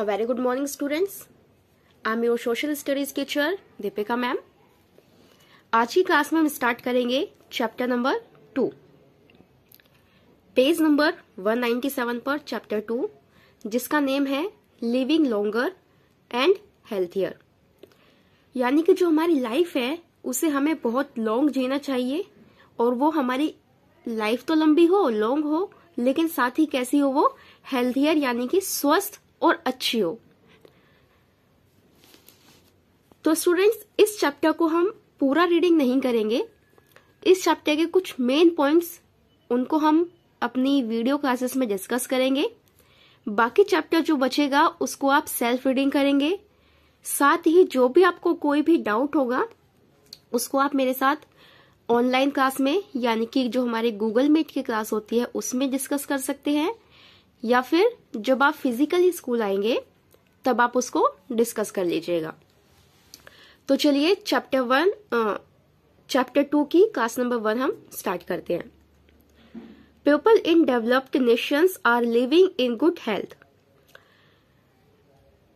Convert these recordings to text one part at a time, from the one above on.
A very good morning, students. I'm your social studies teacher, Deepika ma'am आज की class में हम start करेंगे chapter number two page number 197 पर chapter two जिसका नेम है लिविंग लॉन्गर एंड हेल्थियर यानी कि जो हमारी लाइफ है उसे हमें बहुत लॉन्ग जीना चाहिए और वो हमारी लाइफ तो लंबी हो लॉन्ग हो लेकिन साथ ही कैसी हो वो हेल्थियर यानी कि स्वस्थ और अच्छी हो तो स्टूडेंट्स इस चैप्टर को हम पूरा रीडिंग नहीं करेंगे इस चैप्टर के कुछ मेन पॉइंट्स उनको हम अपनी वीडियो क्लासेस में डिस्कस करेंगे बाकी चैप्टर जो बचेगा उसको आप सेल्फ रीडिंग करेंगे साथ ही जो भी आपको कोई भी डाउट होगा उसको आप मेरे साथ ऑनलाइन क्लास में यानी कि जो हमारे गूगल मीट की क्लास होती है उसमें डिस्कस कर सकते हैं या फिर जब आप फिजिकली स्कूल आएंगे तब आप उसको डिस्कस कर लीजिएगा तो चलिए चैप्टर वन चैप्टर टू की क्लास नंबर वन हम स्टार्ट करते हैं people in developed nations are living in good health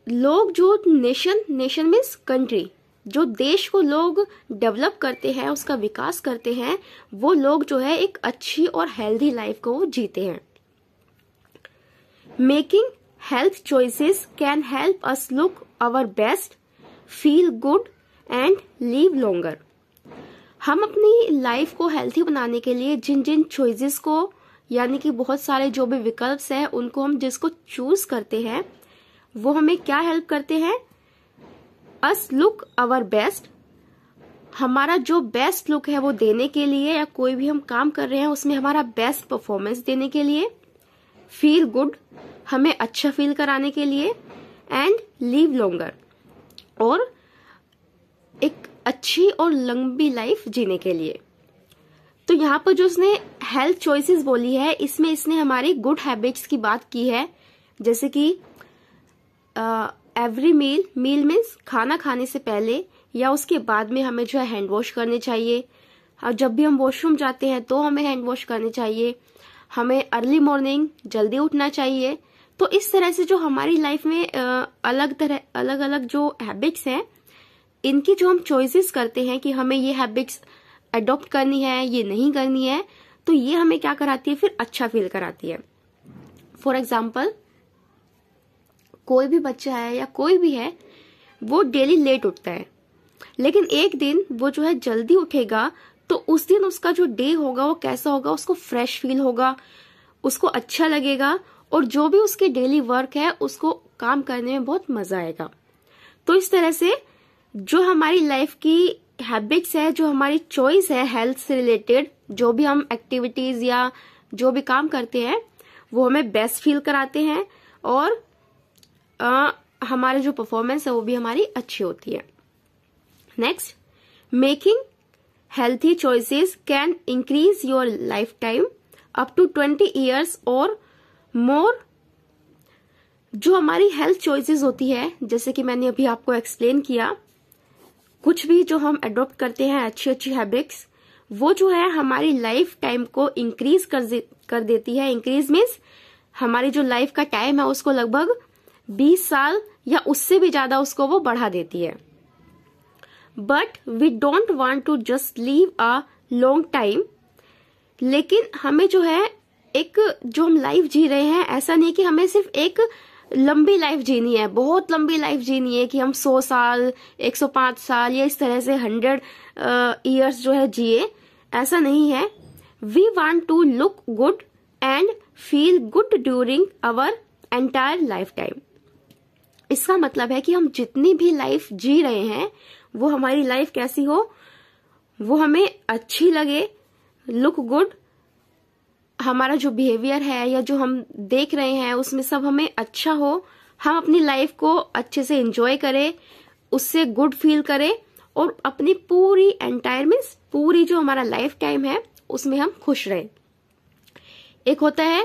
लोग जो नेशन नेशन मीन्स कंट्री जो देश को लोग डेवलप करते हैं उसका विकास करते हैं वो लोग जो है एक अच्छी और हेल्दी लाइफ को जीते हैं Making health choices can help us look our best, feel good and live longer. हम अपनी लाइफ को हेल्थी बनाने के लिए जिन जिन चॉइसेस को यानी कि बहुत सारे जो भी विकल्प हैं उनको हम जिसको चूज करते हैं वो हमें क्या हेल्प करते हैं अस लुक आवर बेस्ट हमारा जो बेस्ट लुक है वो देने के लिए या कोई भी हम काम कर रहे हैं उसमें हमारा बेस्ट परफॉर्मेंस देने के लिए फील गुड हमें अच्छा फील कराने के लिए एंड लीव लॉन्गर और एक अच्छी और लंबी लाइफ जीने के लिए तो यहाँ पर जो उसने हेल्थ चॉइसेस बोली है इसमें इसने हमारी गुड हैबिट्स की बात की है जैसे कि एवरी मील मील मीन्स खाना खाने से पहले या उसके बाद में हमें जो है हैंड वॉश करने चाहिए और जब भी हम वॉशरूम जाते हैं तो हमें हैंड वॉश करने चाहिए हमें अर्ली मॉर्निंग जल्दी उठना चाहिए तो इस तरह से जो हमारी लाइफ में अलग तरह अलग अलग जो हैबिट्स हैं इनकी जो हम चॉइसेस करते हैं कि हमें ये हैबिट्स अडॉप्ट करनी है ये नहीं करनी है तो ये हमें क्या कराती है फिर अच्छा फील कराती है फॉर एग्जाम्पल कोई भी बच्चा है या कोई भी है वो डेली लेट उठता है लेकिन एक दिन वो जो है जल्दी उठेगा तो उस दिन उसका जो डे होगा वो कैसा होगा उसको फ्रेश फील होगा उसको अच्छा लगेगा और जो भी उसके डेली वर्क है उसको काम करने में बहुत मजा आएगा तो इस तरह से जो हमारी लाइफ की हैबिट्स है जो हमारी चॉइस है हेल्थ से रिलेटेड जो भी हम एक्टिविटीज या जो भी काम करते हैं वो हमें बेस्ट फील कराते हैं और आ, हमारे जो परफॉर्मेंस है वो भी हमारी अच्छी होती है next making healthy choices can increase your lifetime up to 20 years or more जो हमारी हेल्थ चॉइसेस होती है जैसे कि मैंने अभी आपको एक्सप्लेन किया कुछ भी जो हम एडोप्ट करते हैं अच्छी अच्छी हैबिट्स वो जो है हमारी लाइफ टाइम को इंक्रीज कर कर देती है इंक्रीज मीन्स हमारी जो लाइफ का टाइम है उसको लगभग 20 साल या उससे भी ज्यादा उसको वो बढ़ा देती है but we don't want to just live a long time लेकिन हमें जो है एक जो हम लाइफ जी रहे हैं ऐसा नहीं कि हमें सिर्फ एक लंबी लाइफ जीनी है बहुत लंबी लाइफ जीनी है कि हम 100 साल 105 साल या इस तरह से 100 ईयर्स जो है जिए ऐसा नहीं है we want to look good and feel good during our entire life time इसका मतलब है कि हम जितनी भी लाइफ जी रहे हैं वो हमारी लाइफ कैसी हो वो हमें अच्छी लगे लुक गुड हमारा जो बिहेवियर है या जो हम देख रहे हैं उसमें सब हमें अच्छा हो हम अपनी लाइफ को अच्छे से इंजॉय करें उससे गुड फील करें और अपनी पूरी एंटायर मीन्स पूरी जो हमारा लाइफ टाइम है उसमें हम खुश रहें एक होता है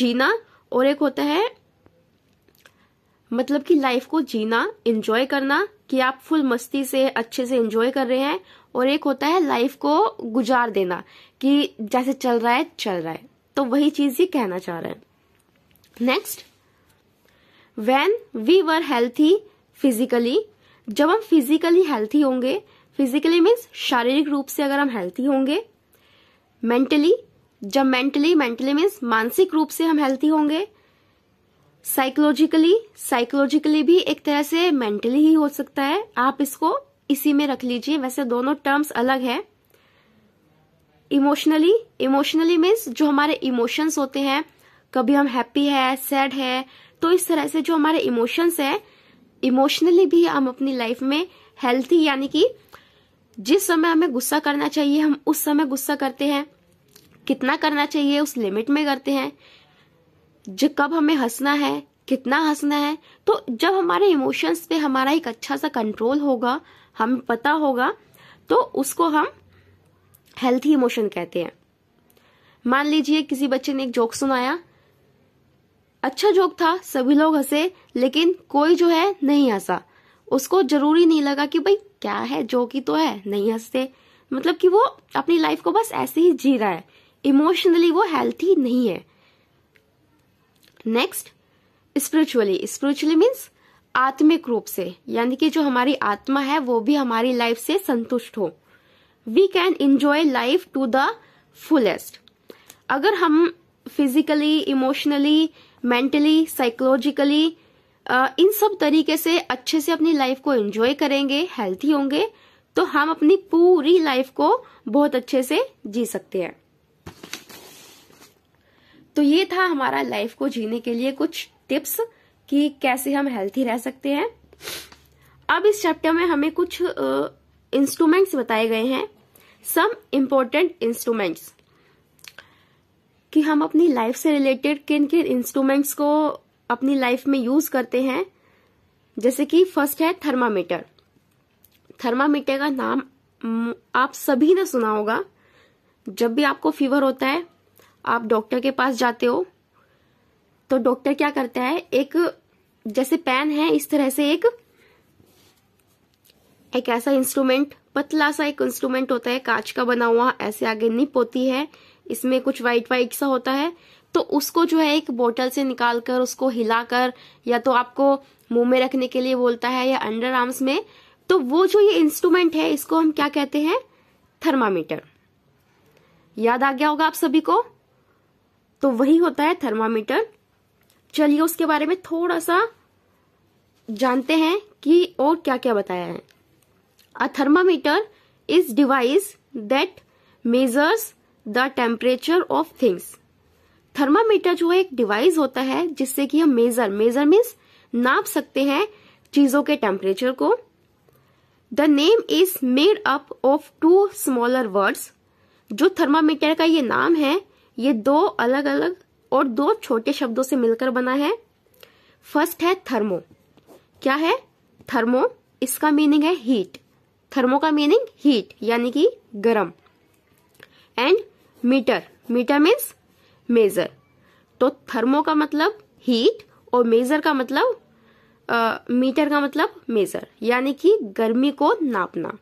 जीना और एक होता है मतलब कि लाइफ को जीना इंजॉय करना कि आप फुल मस्ती से अच्छे से इंजॉय कर रहे हैं और एक होता है लाइफ को गुजार देना कि जैसे चल रहा है चल रहा है तो वही चीज ये कहना चाह रहे हैं next when we were healthy physically जब हम फिजिकली हेल्थी होंगे फिजिकली मीन्स शारीरिक रूप से अगर हम हेल्थी होंगे मेंटली जब मेंटली मेंटली मीन्स मानसिक रूप से हम हेल्थी होंगे साइकोलॉजिकली साइकोलॉजिकली भी एक तरह से मेंटली ही हो सकता है आप इसको इसी में रख लीजिए वैसे दोनों टर्म्स अलग है इमोशनली इमोशनली मीन्स जो हमारे इमोशंस होते हैं कभी हम हैप्पी है सैड है तो इस तरह से जो हमारे इमोशंस है इमोशनली भी हम अपनी लाइफ में हेल्थी यानी कि जिस समय हमें गुस्सा करना चाहिए हम उस समय गुस्सा करते हैं कितना करना चाहिए उस लिमिट में करते हैं जो कब हमें हंसना है कितना हंसना है तो जब हमारे इमोशंस पे हमारा एक अच्छा सा कंट्रोल होगा हम पता होगा तो उसको हम हेल्थी इमोशन कहते हैं मान लीजिए किसी बच्चे ने एक जोक सुनाया अच्छा जोक था सभी लोग हंसे लेकिन कोई जो है नहीं हंसा उसको जरूरी नहीं लगा कि भाई क्या है जोक ही तो है नहीं हंसते मतलब कि वो अपनी लाइफ को बस ऐसे ही जी रहा है इमोशनली वो हेल्थी नहीं है नेक्स्ट स्पिरिचुअली स्पिरिचुअली मीन्स आत्मिक रूप से यानी कि जो हमारी आत्मा है वो भी हमारी लाइफ से संतुष्ट हो we can enjoy life to the fullest अगर हम फिजिकली इमोशनली मेंटली साइकोलॉजिकली इन सब तरीके से अच्छे से अपनी लाइफ को एंजॉय करेंगे हेल्थी होंगे तो हम अपनी पूरी लाइफ को बहुत अच्छे से जी सकते हैं तो ये था हमारा लाइफ को जीने के लिए कुछ टिप्स कि कैसे हम हेल्थी रह सकते हैं अब इस चैप्टर में हमें कुछ इंस्ट्रूमेंट्स बताए गए हैं सम इम्पोर्टेंट इंस्ट्रूमेंट्स कि हम अपनी लाइफ से रिलेटेड किन किन इंस्ट्रूमेंट्स को अपनी लाइफ में यूज करते हैं जैसे कि फर्स्ट है थर्मामीटर थर्मामीटर का नाम आप सभी ने सुना होगा जब भी आपको फीवर होता है आप डॉक्टर के पास जाते हो तो डॉक्टर क्या करता है एक जैसे पैन है इस तरह से एक एक ऐसा इंस्ट्रूमेंट पतला सा एक इंस्ट्रूमेंट होता है कांच का बना हुआ ऐसे आगे निप होती है इसमें कुछ वाइट वाइट सा होता है तो उसको जो है एक बोतल से निकालकर उसको हिलाकर या तो आपको मुंह में रखने के लिए बोलता है या अंडर आर्म्स में तो वो जो ये इंस्ट्रूमेंट है इसको हम क्या कहते हैं थर्मामीटर याद आ गया होगा आप सभी को तो वही होता है थर्मामीटर चलिए उसके बारे में थोड़ा सा जानते हैं कि और क्या क्या बताया है a thermometer is device that measures the temperature of things thermometer जो एक डिवाइस होता है जिससे कि हम मेजर मेजर मीन्स नाप सकते हैं चीजों के टेम्परेचर को the name is made up of two smaller words जो थर्मामीटर का ये नाम है ये दो अलग अलग और दो छोटे शब्दों से मिलकर बना है फर्स्ट है थर्मो क्या है थर्मो इसका मीनिंग है हीट थर्मो का मीनिंग हीट यानी कि गरम and meter meter means measure तो थर्मो का मतलब हीट और मेजर का मतलब मीटर मीटर का मतलब मेजर यानी कि गर्मी को नापना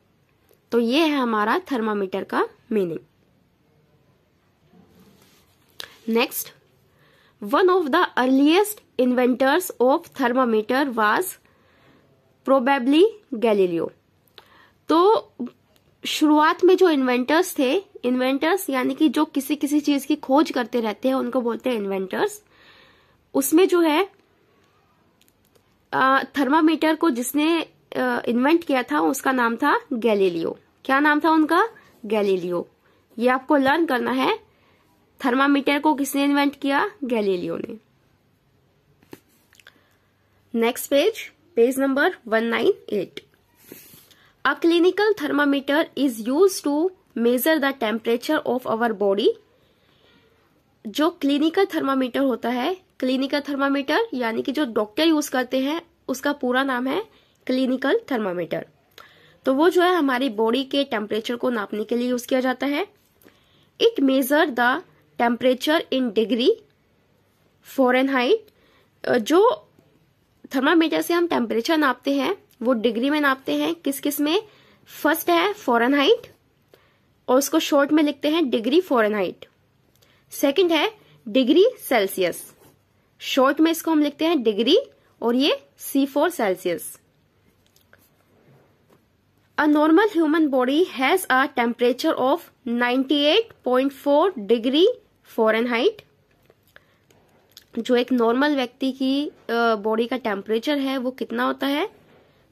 तो ये है हमारा थर्मामीटर का meaning next one of the earliest inventors of thermometer was probably Galileo तो शुरुआत में जो इन्वेंटर्स थे इन्वेंटर्स यानी कि जो किसी किसी चीज की खोज करते रहते हैं उनको बोलते हैं इन्वेंटर्स उसमें जो है थर्मामीटर को जिसने इन्वेंट किया था उसका नाम था गैलीलियो क्या नाम था उनका गैलीलियो ये आपको लर्न करना है थर्मामीटर को किसने इन्वेंट किया गैलीलियो ने next page page number 198 a clinical thermometer is use to measure the temperature of our body जो क्लिनिकल थर्मामीटर होता है क्लिनिकल थर्मामीटर यानी कि जो डॉक्टर यूज करते हैं उसका पूरा नाम है क्लिनिकल थर्मामीटर तो वो जो है हमारी बॉडी के टेम्परेचर को नापने के लिए यूज किया जाता है it measure the temperature in degree Fahrenheit जो थर्मामीटर से हम टेम्परेचर नापते हैं वो डिग्री में नापते हैं किस किस में फर्स्ट है फॉरेनहाइट और उसको शॉर्ट में लिखते हैं डिग्री फॉरेनहाइट सेकंड है डिग्री सेल्सियस शॉर्ट में इसको हम लिखते हैं डिग्री और ये C four Celsius a normal human body has a temperature of 98.4 degree height जो एक नॉर्मल व्यक्ति की बॉडी का टेम्परेचर है वो कितना होता है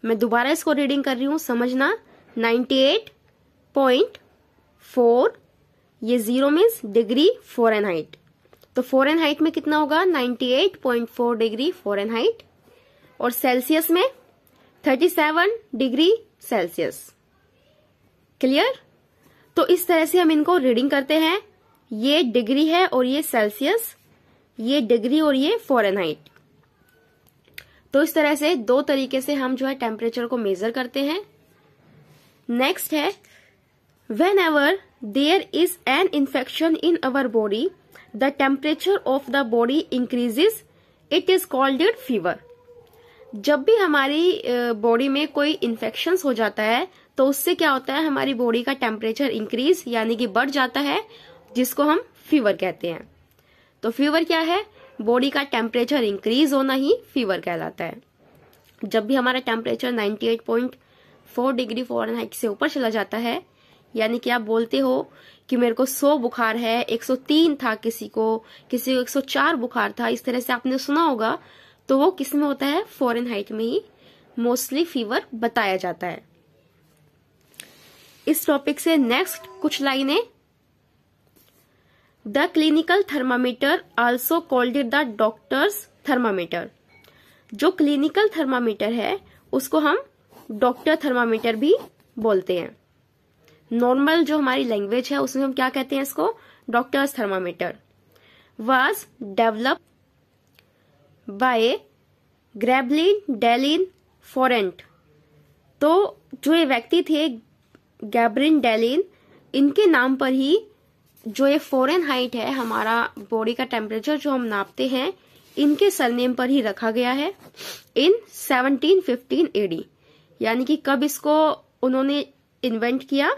मैं दोबारा इसको रीडिंग कर रही हूँ समझना 98.4 ये जीरो मीन्स डिग्री फॉरेनहाइट तो फॉरेनहाइट में कितना होगा 98.4 डिग्री फॉरेनहाइट और सेल्सियस में 37 डिग्री सेल्सियस क्लियर तो इस तरह से हम इनको रीडिंग करते हैं ये डिग्री है और ये सेल्सियस ये डिग्री और ये फॉरेनहाइट तो इस तरह से दो तरीके से हम जो है टेम्परेचर को मेजर करते हैं नेक्स्ट है whenever there is an infection in our body the temperature of the body increases it is called it fever जब भी हमारी बॉडी में कोई इन्फेक्शन हो जाता है तो उससे क्या होता है हमारी बॉडी का टेम्परेचर इंक्रीज यानी कि बढ़ जाता है जिसको हम फीवर कहते हैं तो फीवर क्या है बॉडी का टेम्परेचर इंक्रीज होना ही फीवर कहलाता है जब भी हमारा टेम्परेचर 98.4 डिग्री फॉरनहाइट से ऊपर चला जाता है यानी कि आप बोलते हो कि मेरे को 100 बुखार है 103 था किसी को किसी को 104 बुखार था इस तरह से आपने सुना होगा तो वो किस में होता है हाइट में ही मोस्टली फीवर बताया जाता है इस टॉपिक से नेक्स्ट कुछ लाइनें the clinical thermometer also called it the doctor's thermometer जो क्लिनिकल थर्मामीटर है उसको हम डॉक्टर थर्मामीटर भी बोलते हैं नॉर्मल जो हमारी लैंग्वेज है उसमें हम क्या कहते हैं इसको doctor's thermometer was develop by Gabriel डेलिन फॉरेंट तो जो ये व्यक्ति थे गैब्रिन डेलिन इनके नाम पर ही जो ये फोरन हाइट है हमारा बॉडी का टेम्परेचर जो हम नापते हैं इनके सरनेम पर ही रखा गया है इन 1715 एडी यानी कि कब इसको उन्होंने इन्वेंट किया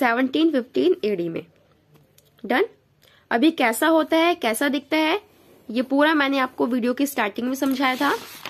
1715 एडी में डन अभी कैसा होता है कैसा दिखता है ये पूरा मैंने आपको वीडियो की स्टार्टिंग में समझाया था